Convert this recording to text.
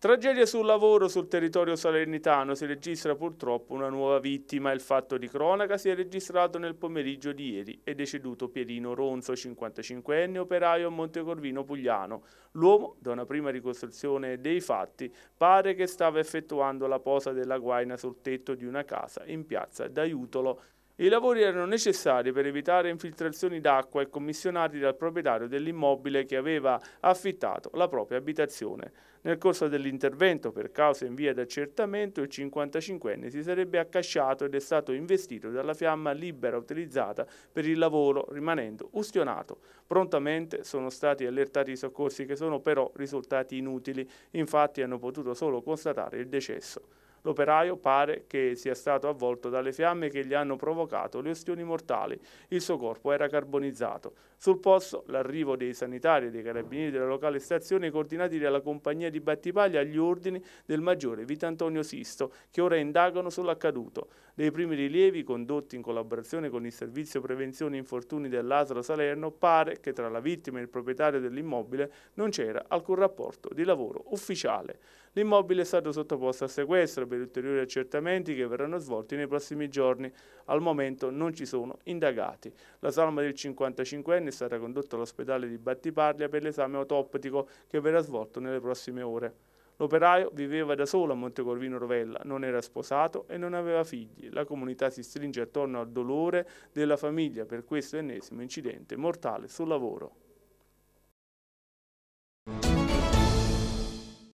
Tragedia sul lavoro sul territorio salernitano, si registra purtroppo una nuova vittima. Il fatto di cronaca si è registrato nel pomeriggio di ieri. È deceduto Pierino Ronzo, 55enne, operaio a Montecorvino Pugliano. L'uomo, da una prima ricostruzione dei fatti, pare che stava effettuando la posa della guaina sul tetto di una casa in piazza d'Aiutolo. I lavori erano necessari per evitare infiltrazioni d'acqua e commissionati dal proprietario dell'immobile che aveva affittato la propria abitazione. Nel corso dell'intervento, per causa in via d'accertamento, il 55enne si sarebbe accasciato ed è stato investito dalla fiamma libera utilizzata per il lavoro, rimanendo ustionato. Prontamente sono stati allertati i soccorsi che sono però risultati inutili, infatti hanno potuto solo constatare il decesso. L'operaio pare che sia stato avvolto dalle fiamme che gli hanno provocato le ustioni mortali. Il suo corpo era carbonizzato. Sul posto l'arrivo dei sanitari e dei carabinieri della locale stazione coordinati dalla compagnia di Battipaglia agli ordini del maggiore Vitantonio Sisto che ora indagano sull'accaduto. Dei primi rilievi condotti in collaborazione con il servizio prevenzione infortuni dell'Asra Salerno pare che tra la vittima e il proprietario dell'immobile non c'era alcun rapporto di lavoro ufficiale. L'immobile è stato sottoposto a sequestro per ulteriori accertamenti che verranno svolti nei prossimi giorni. Al momento non ci sono indagati. La salma del 55enne è stata condotta all'ospedale di Battipaglia per l'esame autoptico che verrà svolto nelle prossime ore. L'operaio viveva da solo a Montecorvino Rovella, non era sposato e non aveva figli. La comunità si stringe attorno al dolore della famiglia per questo ennesimo incidente mortale sul lavoro.